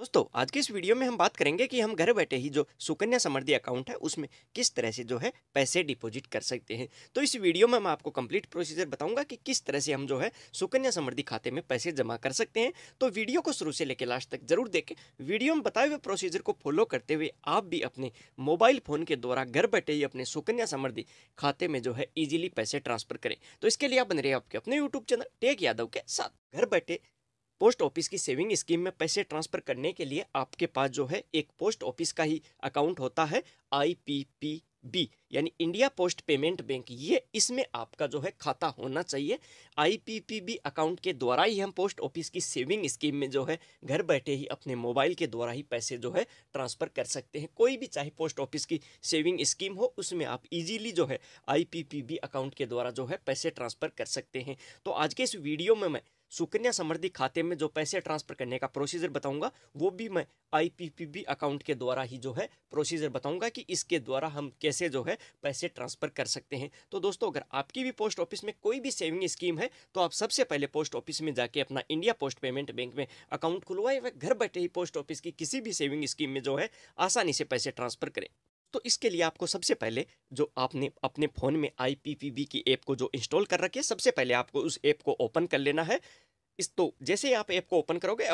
दोस्तों आज के इस वीडियो में हम बात करेंगे कि हम घर बैठे ही जो सुकन्या समृद्धि अकाउंट है उसमें किस तरह से जो है पैसे डिपॉजिट कर सकते हैं तो इस वीडियो में मैं आपको कंप्लीट प्रोसीजर बताऊंगा कि किस तरह से हम जो है सुकन्या समृद्धि खाते में पैसे जमा कर सकते हैं तो वीडियो को शुरू से लेकर लास्ट तक जरूर देखें वीडियो में बताए हुए प्रोसीजर को फॉलो करते हुए आप भी अपने मोबाइल फोन के द्वारा घर बैठे ही अपने सुकन्या समृद्धि खाते में जो है ईजिली पैसे ट्रांसफर करें तो इसके लिए आप बन रहे आपके अपने यूट्यूब चैनल टेक यादव के साथ घर बैठे पोस्ट ऑफिस की सेविंग स्कीम में पैसे ट्रांसफर करने के लिए आपके पास जो है एक पोस्ट ऑफिस का ही अकाउंट होता है आई बी यानी इंडिया पोस्ट पेमेंट बैंक ये इसमें आपका जो है खाता होना चाहिए आईपीपीबी अकाउंट के द्वारा ही हम पोस्ट ऑफिस की सेविंग स्कीम में जो है घर बैठे ही अपने मोबाइल के द्वारा ही पैसे जो है ट्रांसफ़र कर सकते हैं कोई भी चाहे पोस्ट ऑफिस की सेविंग स्कीम हो उसमें आप इजीली जो है आईपीपीबी अकाउंट के द्वारा जो है पैसे ट्रांसफ़र कर सकते हैं तो आज के इस वीडियो में मैं सुकन्या समृद्धि खाते में जो पैसे ट्रांसफर करने का प्रोसीजर बताऊंगा वो भी मैं आईपीपीबी अकाउंट के द्वारा ही जो है प्रोसीजर बताऊंगा कि इसके द्वारा हम कैसे जो है पैसे ट्रांसफर कर सकते हैं तो दोस्तों अगर आपकी भी पोस्ट ऑफिस में कोई भी सेविंग स्कीम है तो आप सबसे पहले पोस्ट ऑफिस में जाके अपना इंडिया पोस्ट पेमेंट बैंक में अकाउंट खुलवाए घर बैठे ही पोस्ट ऑफिस की किसी भी सेविंग स्कीम में जो है आसानी से पैसे ट्रांसफर करें तो इसके लिए आपको सबसे पहले जो आपने अपने फ़ोन में आई की ऐप को जो इंस्टॉल कर रखी है सबसे पहले आपको उस ऐप को ओपन कर लेना है इस तो जैसे ही आप ऐप को ओपन करोगे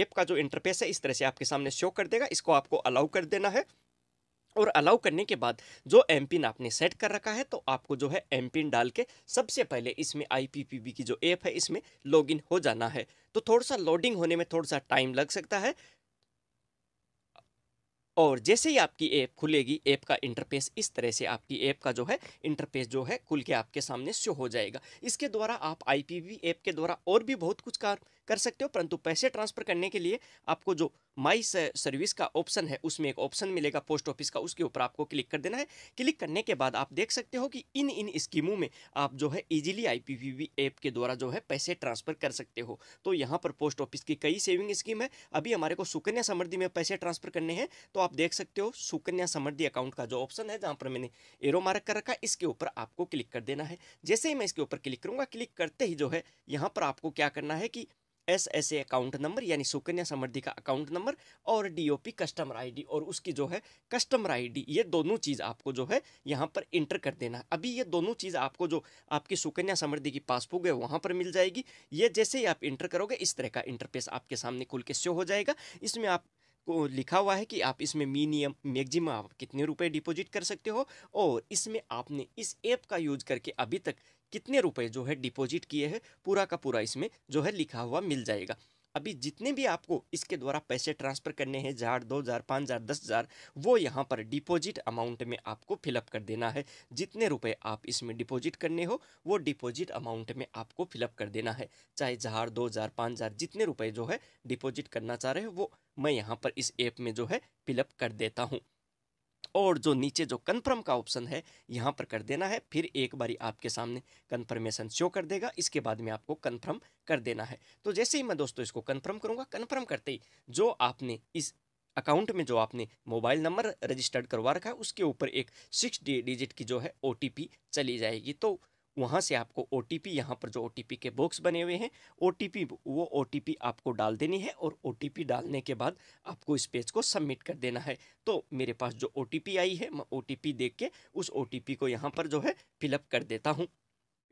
ऐप का जो इंटरफेस है इस तरह से आपके सामने शो कर देगा इसको आपको अलाउ कर देना है और अलाउ करने के बाद जो एम पिन आपने सेट कर रखा है तो आपको जो है एम पिन डाल के सबसे पहले इसमें आई की जो ऐप है इसमें लॉगिन हो जाना है तो थोड़ा सा लोडिंग होने में थोड़ा सा टाइम लग सकता है और जैसे ही आपकी ऐप खुलेगी ऐप का इंटरफेस इस तरह से आपकी ऐप का जो है इंटरफेस जो है खुल के आपके सामने शो हो जाएगा इसके द्वारा आप आई ऐप के द्वारा और भी बहुत कुछ कार्य कर सकते हो परंतु पैसे ट्रांसफ़र करने के लिए आपको जो माई सर्विस का ऑप्शन है उसमें एक ऑप्शन मिलेगा पोस्ट ऑफिस का उसके ऊपर आपको क्लिक कर देना है क्लिक करने के बाद आप देख सकते हो कि इन इन स्कीमों में आप जो है इजीली आईपीवीवी ऐप के द्वारा जो है पैसे ट्रांसफर कर सकते हो तो यहाँ पर पोस्ट ऑफिस की कई सेविंग स्कीम है अभी हमारे को सुकन्या समृद्धि में पैसे ट्रांसफर करने हैं तो आप देख सकते हो सुकन्या समृद्धि अकाउंट का जो ऑप्शन है जहाँ पर मैंने एरो मार्क कर रखा इसके ऊपर आपको क्लिक कर देना है जैसे ही मैं इसके ऊपर क्लिक करूँगा क्लिक करते ही जो है यहाँ पर आपको क्या करना है कि S S A account number यानी सुकन्या समृद्धि का अकाउंट नंबर और डीओपी कस्टमर आईडी और उसकी जो है कस्टमर आईडी ये दोनों चीज़ आपको जो है यहाँ पर इंटर कर देना अभी ये दोनों चीज़ आपको जो आपकी सुकन्या समृद्धि की पासबुक है वहाँ पर मिल जाएगी ये जैसे ही आप इंटर करोगे इस तरह का इंटरफेस आपके सामने खुल के शो हो जाएगा इसमें आप को लिखा हुआ है कि आप इसमें मिनिमम मैक्सिमम आप कितने रुपए डिपॉजिट कर सकते हो और इसमें आपने इस ऐप का यूज करके अभी तक कितने रुपए जो है डिपॉजिट किए हैं पूरा का पूरा इसमें जो है लिखा हुआ मिल जाएगा अभी जितने भी आपको इसके द्वारा पैसे ट्रांसफ़र करने हैं हज़ार दो हज़ार पाँच हज़ार दस हज़ार वो यहाँ पर डिपॉजिट अमाउंट में आपको फिलअप कर देना है जितने रुपए आप इसमें डिपॉजिट करने हो वो डिपॉजिट अमाउंट में आपको फिलअप कर देना है चाहे हज़ार दो हज़ार पाँच हज़ार जितने रुपए जो है डिपॉजिट करना चाह रहे हो वो मैं यहाँ पर इस ऐप में जो है फिलअप कर देता हूँ और जो नीचे जो कन्फर्म का ऑप्शन है यहाँ पर कर देना है फिर एक बारी आपके सामने कन्फर्मेशन शो कर देगा इसके बाद में आपको कन्फर्म कर देना है तो जैसे ही मैं दोस्तों इसको कन्फर्म करूँगा कन्फर्म करते ही जो आपने इस अकाउंट में जो आपने मोबाइल नंबर रजिस्टर्ड करवा रखा है उसके ऊपर एक सिक्स डिजिट की जो है ओ चली जाएगी तो वहाँ से आपको ओ टी पी यहाँ पर जो ओ टी पी के बॉक्स बने हुए हैं ओ टी पी वो ओ टी पी आपको डाल देनी है और ओ टी पी डालने के बाद आपको इस पेज को सबमिट कर देना है तो मेरे पास जो ओ टी पी आई है मैं ओ टी पी देख के उस ओ टी पी को यहाँ पर जो है फिलअप कर देता हूँ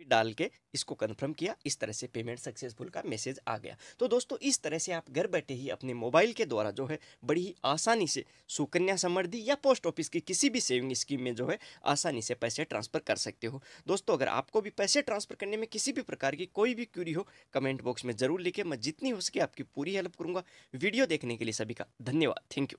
डाल के इसको कंफर्म किया इस तरह से पेमेंट सक्सेसफुल का मैसेज आ गया तो दोस्तों इस तरह से आप घर बैठे ही अपने मोबाइल के द्वारा जो है बड़ी ही आसानी से सुकन्या समृद्धि या पोस्ट ऑफिस की किसी भी सेविंग स्कीम में जो है आसानी से पैसे ट्रांसफ़र कर सकते हो दोस्तों अगर आपको भी पैसे ट्रांसफ़र करने में किसी भी प्रकार की कोई भी क्यूरी हो कमेंट बॉक्स में ज़रूर लिखे मैं जितनी हो सके आपकी पूरी हेल्प करूँगा वीडियो देखने के लिए सभी का धन्यवाद थैंक यू